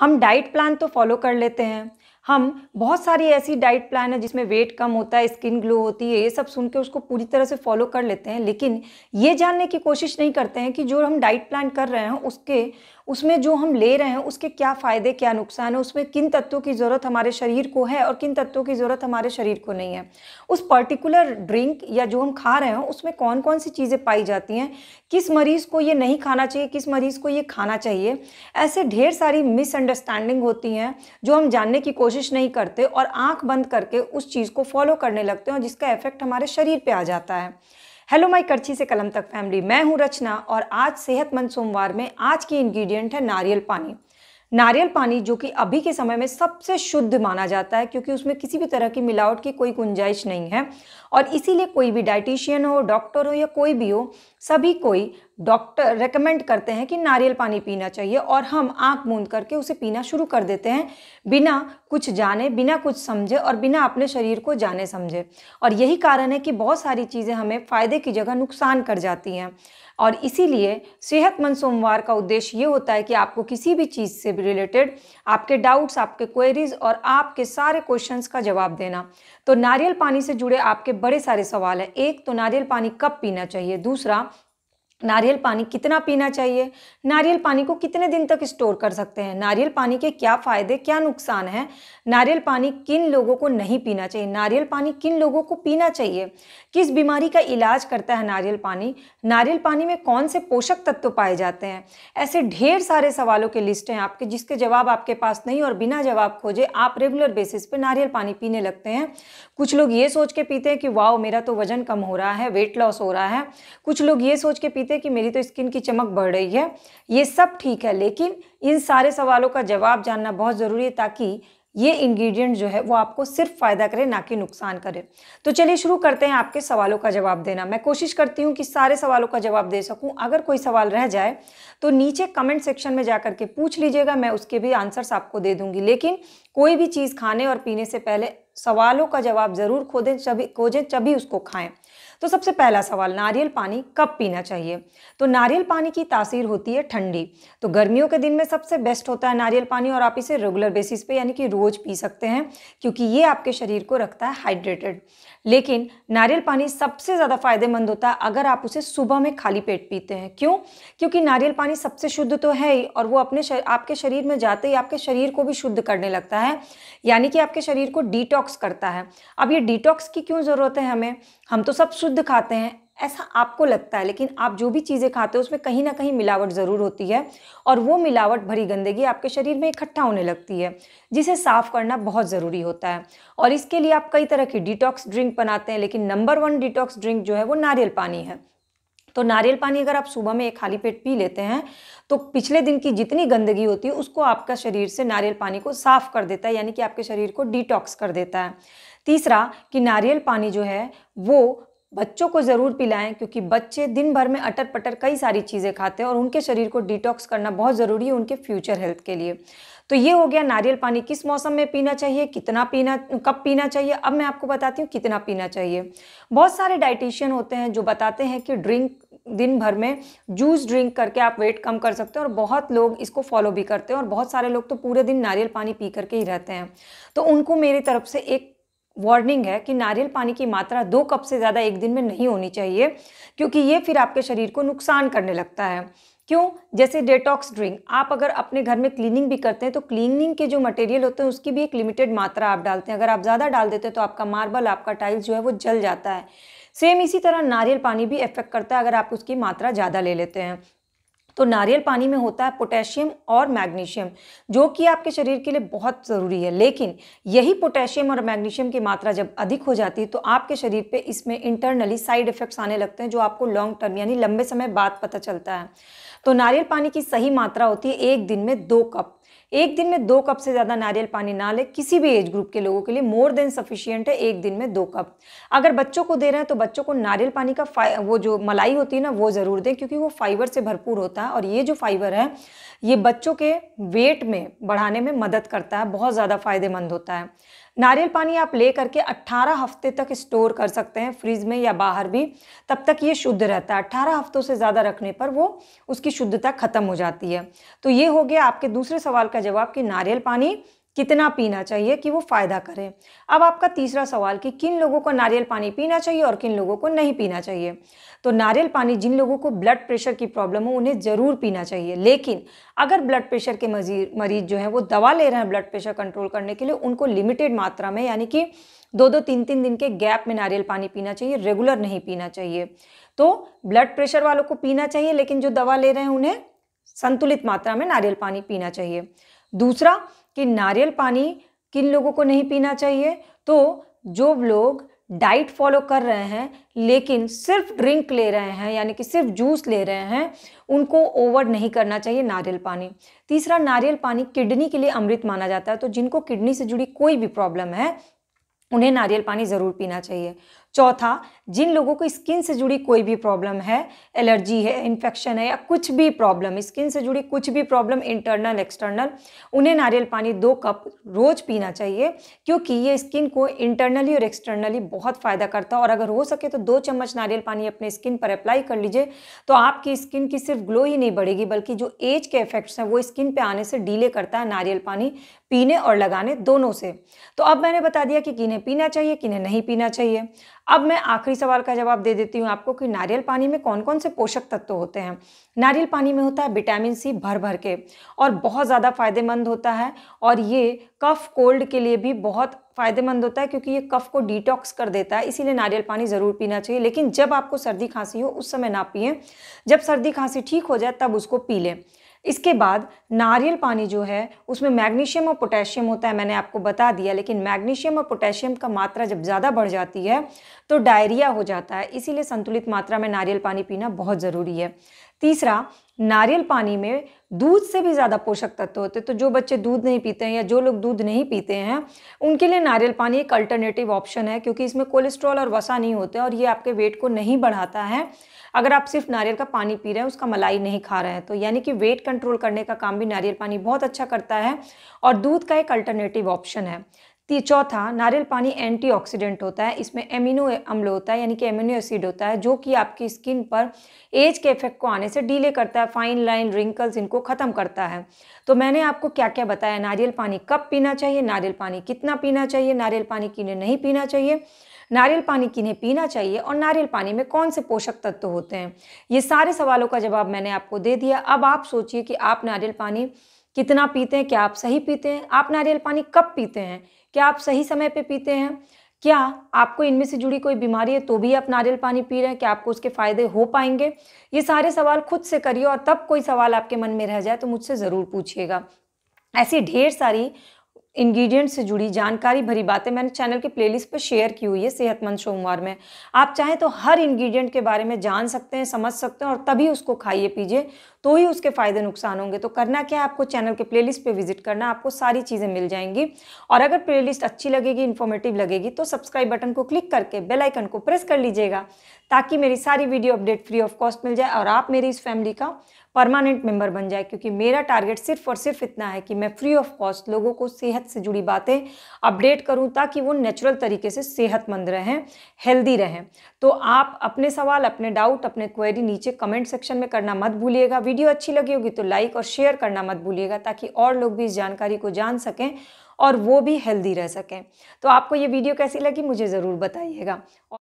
हम diet plan तो follow कर लेते हैं हम बहुत सारी ऐसी डाइट प्लान है जिसमें वेट कम होता है स्किन ग्लो होती है ये सब सुन के उसको पूरी तरह से फॉलो कर लेते हैं लेकिन ये जानने की कोशिश नहीं करते हैं कि जो हम डाइट प्लान कर रहे हैं उसके उसमें जो हम ले रहे हैं उसके क्या फ़ायदे क्या नुकसान है उसमें किन तत्वों की ज़रूरत हमारे शरीर को है और किन तत्वों की ज़रूरत हमारे शरीर को नहीं है उस पर्टिकुलर ड्रिंक या जो हम खा रहे हैं उसमें कौन कौन सी चीज़ें पाई जाती हैं किस मरीज़ को ये नहीं खाना चाहिए किस मरीज़ को ये खाना चाहिए ऐसे ढेर सारी मिसअंडरस्टैंडिंग होती हैं जो हम जानने की कोशिश नहीं करते और आँख बंद करके उस चीज़ को फॉलो करने लगते हैं और जिसका इफेक्ट हमारे शरीर पर आ जाता है हेलो माई करछी से कलम तक फैमिली मैं हूँ रचना और आज सेहतमंद सोमवार में आज की इंग्रेडिएंट है नारियल पानी नारियल पानी जो कि अभी के समय में सबसे शुद्ध माना जाता है क्योंकि उसमें किसी भी तरह की मिलावट की कोई गुंजाइश नहीं है और इसीलिए कोई भी डाइटिशियन हो डॉक्टर हो या कोई भी हो सभी कोई डॉक्टर रेकमेंड करते हैं कि नारियल पानी पीना चाहिए और हम आंख मूंद करके उसे पीना शुरू कर देते हैं बिना कुछ जाने बिना कुछ समझे और बिना अपने शरीर को जाने समझे और यही कारण है कि बहुत सारी चीज़ें हमें फ़ायदे की जगह नुकसान कर जाती हैं और इसीलिए सेहतमंद सोमवार का उद्देश्य ये होता है कि आपको किसी भी चीज़ से रिलेटेड आपके डाउट्स आपके क्वेरीज और आपके सारे क्वेश्चंस का जवाब देना तो नारियल पानी से जुड़े आपके बड़े सारे सवाल हैं एक तो नारियल पानी कब पीना चाहिए दूसरा नारियल पानी कितना पीना चाहिए नारियल पानी को कितने दिन तक स्टोर कर सकते हैं नारियल पानी के क्या फ़ायदे क्या नुकसान हैं नारियल पानी किन लोगों को नहीं पीना चाहिए नारियल पानी किन लोगों को पीना चाहिए किस बीमारी का इलाज करता है नारियल पानी नारियल पानी में कौन से पोषक तत्व पाए जाते हैं ऐसे ढेर सारे सवालों के लिस्ट हैं आपके जिसके जवाब आपके पास नहीं और बिना जवाब खोजे आप रेगुलर बेसिस पर नारियल पानी पीने लगते हैं कुछ लोग ये सोच के पीते हैं कि वाओ मेरा तो वज़न कम हो रहा है वेट लॉस हो रहा है कुछ लोग ये सोच के पीते थे कि मेरी तो स्किन की चमक बढ़ रही है ये सब ठीक है लेकिन इन सारे सवालों का जवाब जानना बहुत ज़रूरी है ताकि ये इंग्रेडिएंट जो है वो आपको सिर्फ फ़ायदा करे ना कि नुकसान करे तो चलिए शुरू करते हैं आपके सवालों का जवाब देना मैं कोशिश करती हूँ कि सारे सवालों का जवाब दे सकूँ अगर कोई सवाल रह जाए तो नीचे कमेंट सेक्शन में जा के पूछ लीजिएगा मैं उसके भी आंसर्स आपको दे दूँगी लेकिन कोई भी चीज़ खाने और पीने से पहले सवालों का जवाब ज़रूर खोदें तभी खोजें तभी उसको खाएं तो सबसे पहला सवाल नारियल पानी कब पीना चाहिए तो नारियल पानी की तासीर होती है ठंडी तो गर्मियों के दिन में सबसे बेस्ट होता है नारियल पानी और आप इसे रेगुलर बेसिस पे यानी कि रोज़ पी सकते हैं क्योंकि ये आपके शरीर को रखता है हाइड्रेटेड लेकिन नारियल पानी सबसे ज़्यादा फायदेमंद होता है अगर आप उसे सुबह में खाली पेट पीते हैं क्यों क्योंकि नारियल पानी सबसे शुद्ध तो है ही और वो अपने शर, आपके शरीर में जाते ही आपके शरीर को भी शुद्ध करने लगता है यानी कि आपके शरीर को डिटॉक्स करता है अब ये डिटॉक्स की क्यों ज़रूरत है हमें हम तो सब शुद्ध खाते हैं ऐसा आपको लगता है लेकिन आप जो भी चीज़ें खाते हो उसमें कहीं ना कहीं मिलावट ज़रूर होती है और वो मिलावट भरी गंदगी आपके शरीर में इकट्ठा होने लगती है जिसे साफ़ करना बहुत ज़रूरी होता है और इसके लिए आप कई तरह की डिटॉक्स ड्रिंक बनाते हैं लेकिन नंबर वन डिटॉक्स ड्रिंक जो है वो नारियल पानी है तो नारियल पानी अगर आप सुबह में एक खाली पेट पी लेते हैं तो पिछले दिन की जितनी गंदगी होती है उसको आपका शरीर से नारियल पानी को साफ़ कर देता है यानी कि आपके शरीर को डिटॉक्स कर देता है तीसरा कि नारियल पानी जो है वो बच्चों को ज़रूर पिलाएं क्योंकि बच्चे दिन भर में अटर पटर कई सारी चीज़ें खाते हैं और उनके शरीर को डिटॉक्स करना बहुत ज़रूरी है उनके फ्यूचर हेल्थ के लिए तो ये हो गया नारियल पानी किस मौसम में पीना चाहिए कितना पीना कब पीना चाहिए अब मैं आपको बताती हूँ कितना पीना चाहिए बहुत सारे डाइटिशियन होते हैं जो बताते हैं कि ड्रिंक दिन भर में जूस ड्रिंक करके आप वेट कम कर सकते हैं और बहुत लोग इसको फॉलो भी करते हैं और बहुत सारे लोग तो पूरे दिन नारियल पानी पी करके ही रहते हैं तो उनको मेरी तरफ से एक वार्निंग है कि नारियल पानी की मात्रा दो कप से ज़्यादा एक दिन में नहीं होनी चाहिए क्योंकि ये फिर आपके शरीर को नुकसान करने लगता है क्यों जैसे डेटॉक्स ड्रिंक आप अगर अपने घर में क्लीनिंग भी करते हैं तो क्लीनिंग के जो मटेरियल होते हैं उसकी भी एक लिमिटेड मात्रा आप डालते हैं अगर आप ज़्यादा डाल देते हैं तो आपका मार्बल आपका टाइल्स जो है वो जल जाता है सेम इसी तरह नारियल पानी भी इफेक्ट करता है अगर आप उसकी मात्रा ज़्यादा ले लेते हैं तो नारियल पानी में होता है पोटेशियम और मैग्नीशियम जो कि आपके शरीर के लिए बहुत ज़रूरी है लेकिन यही पोटेशियम और मैग्नीशियम की मात्रा जब अधिक हो जाती है तो आपके शरीर पे इसमें इंटरनली साइड इफ़ेक्ट्स आने लगते हैं जो आपको लॉन्ग टर्म यानी लंबे समय बाद पता चलता है तो नारियल पानी की सही मात्रा होती है एक दिन में दो कप एक दिन में दो कप से ज़्यादा नारियल पानी ना लें किसी भी एज ग्रुप के लोगों के लिए मोर देन सफिशियंट है एक दिन में दो कप अगर बच्चों को दे रहे हैं तो बच्चों को नारियल पानी का वो जो मलाई होती है ना वो ज़रूर दें क्योंकि वो फाइबर से भरपूर होता है और ये जो फाइबर है ये बच्चों के वेट में बढ़ाने में मदद करता है बहुत ज़्यादा फ़ायदेमंद होता है नारियल पानी आप ले करके 18 हफ्ते तक स्टोर कर सकते हैं फ्रिज में या बाहर भी तब तक ये शुद्ध रहता है 18 हफ्तों से ज़्यादा रखने पर वो उसकी शुद्धता खत्म हो जाती है तो ये हो गया आपके दूसरे सवाल का जवाब कि नारियल पानी कितना पीना चाहिए कि वो फ़ायदा करें अब आपका तीसरा सवाल कि किन लोगों को नारियल पानी पीना चाहिए और किन लोगों को नहीं पीना चाहिए तो नारियल पानी जिन लोगों को ब्लड प्रेशर की प्रॉब्लम हो उन्हें ज़रूर पीना चाहिए लेकिन अगर ब्लड प्रेशर के मरीज जो हैं वो दवा ले रहे हैं ब्लड प्रेशर कंट्रोल करने के लिए उनको लिमिटेड मात्रा में यानी कि दो दो तीन तीन दिन के गैप में नारियल पानी पीना चाहिए रेगुलर नहीं पीना चाहिए तो ब्लड प्रेशर वालों को पीना चाहिए लेकिन जो दवा ले रहे हैं उन्हें संतुलित मात्रा में नारियल पानी पीना चाहिए दूसरा कि नारियल पानी किन लोगों को नहीं पीना चाहिए तो जो लोग डाइट फॉलो कर रहे हैं लेकिन सिर्फ ड्रिंक ले रहे हैं यानी कि सिर्फ जूस ले रहे हैं उनको ओवर नहीं करना चाहिए नारियल पानी तीसरा नारियल पानी किडनी के लिए अमृत माना जाता है तो जिनको किडनी से जुड़ी कोई भी प्रॉब्लम है उन्हें नारियल पानी ज़रूर पीना चाहिए चौथा जिन लोगों को स्किन से जुड़ी कोई भी प्रॉब्लम है एलर्जी है इन्फेक्शन है या कुछ भी प्रॉब्लम स्किन से जुड़ी कुछ भी प्रॉब्लम इंटरनल एक्सटर्नल उन्हें नारियल पानी दो कप रोज़ पीना चाहिए क्योंकि ये स्किन को इंटरनली और एक्सटर्नली बहुत फ़ायदा करता है और अगर हो सके तो दो चम्मच नारियल पानी अपने स्किन पर अप्लाई कर लीजिए तो आपकी स्किन की सिर्फ ग्लो ही नहीं बढ़ेगी बल्कि जो एज के इफेक्ट्स हैं वो स्किन पर आने से डीले करता है नारियल पानी पीने और लगाने दोनों से तो अब मैंने बता दिया कि किन्हें पीना चाहिए किन्हें नहीं पीना चाहिए अब मैं आखिरी सवाल का जवाब दे देती हूँ आपको कि नारियल पानी में कौन कौन से पोषक तत्व होते हैं नारियल पानी में होता है विटामिन सी भर भर के और बहुत ज़्यादा फायदेमंद होता है और ये कफ कोल्ड के लिए भी बहुत फायदेमंद होता है क्योंकि ये कफ को डिटॉक्स कर देता है इसीलिए नारियल पानी ज़रूर पीना चाहिए लेकिन जब आपको सर्दी खांसी हो उस समय ना पिए जब सर्दी खांसी ठीक हो जाए तब उसको पी लें इसके बाद नारियल पानी जो है उसमें मैग्नीशियम और पोटेशियम होता है मैंने आपको बता दिया लेकिन मैग्नीशियम और पोटेशियम का मात्रा जब ज़्यादा बढ़ जाती है तो डायरिया हो जाता है इसीलिए संतुलित मात्रा में नारियल पानी पीना बहुत ज़रूरी है तीसरा नारियल पानी में दूध से भी ज़्यादा पोषक तत्व होते हैं तो जो बच्चे दूध नहीं पीते हैं या जो लोग दूध नहीं पीते हैं उनके लिए नारियल पानी एक अल्टरनेटिव ऑप्शन है क्योंकि इसमें कोलेस्ट्रॉल और वसा नहीं होते और ये आपके वेट को नहीं बढ़ाता है अगर आप सिर्फ नारियल का पानी पी रहे हैं उसका मलाई नहीं खा रहे हैं तो यानी कि वेट कंट्रोल करने का काम भी नारियल पानी बहुत अच्छा करता है और दूध का एक अल्टरनेटिव ऑप्शन है चौथा नारियल पानी एंटीऑक्सीडेंट होता है इसमें एमिनो अम्ल होता है यानी कि एमिनो एसिड होता है जो कि आपकी स्किन पर एज के इफेक्ट को आने से डीले करता है फाइन लाइन रिंकल्स इनको ख़त्म करता है तो मैंने आपको क्या क्या बताया नारियल पानी कब पीना चाहिए नारियल पानी कितना पीना चाहिए नारियल पानी किने नहीं पीना चाहिए नारियल पानी किन्हें पीना चाहिए और नारियल पानी में कौन से पोषक तत्व होते हैं ये सारे सवालों का जवाब मैंने आपको दे दिया अब आप सोचिए कि आप नारियल पानी कितना पीते हैं क्या आप सही पीते हैं आप नारियल पानी कब पीते हैं क्या आप सही समय पर पीते हैं क्या आपको इनमें से जुड़ी कोई बीमारी है तो भी आप नारियल पानी पी रहे हैं क्या आपको उसके फ़ायदे हो पाएंगे ये सारे सवाल खुद से करिए और तब कोई सवाल आपके मन में रह जाए तो मुझसे ज़रूर पूछिएगा ऐसी ढेर सारी इंग्रेडिएंट से जुड़ी जानकारी भरी बातें मैंने चैनल के प्लेलिस्ट पर शेयर की हुई है सेहतमंद सोमवार में आप चाहें तो हर इंग्रेडिएंट के बारे में जान सकते हैं समझ सकते हैं और तभी उसको खाइए पीजिए तो ही उसके फ़ायदे नुकसान होंगे तो करना क्या है आपको चैनल के प्ले लिस्ट विजिट करना आपको सारी चीज़ें मिल जाएंगी और अगर प्ले अच्छी लगेगी इन्फॉर्मेटिव लगेगी तो सब्सक्राइब बटन को क्लिक करके बेलाइकन को प्रेस कर लीजिएगा ताकि मेरी सारी video update free of cost मिल जाए और आप मेरी इस फैमिली का परमानेंट मेंबर बन जाए क्योंकि मेरा टारगेट सिर्फ और सिर्फ इतना है कि मैं फ्री ऑफ कॉस्ट लोगों को सेहत से जुड़ी बातें अपडेट करूं ताकि वो नेचुरल तरीके से सेहतमंद रहें हेल्दी रहें तो आप अपने सवाल अपने डाउट अपने क्वेरी नीचे कमेंट सेक्शन में करना मत भूलिएगा वीडियो अच्छी लगी होगी तो लाइक और शेयर करना मत भूलिएगा ताकि और लोग भी इस जानकारी को जान सकें और वो भी हेल्दी रह सकें तो आपको ये वीडियो कैसी लगी मुझे ज़रूर बताइएगा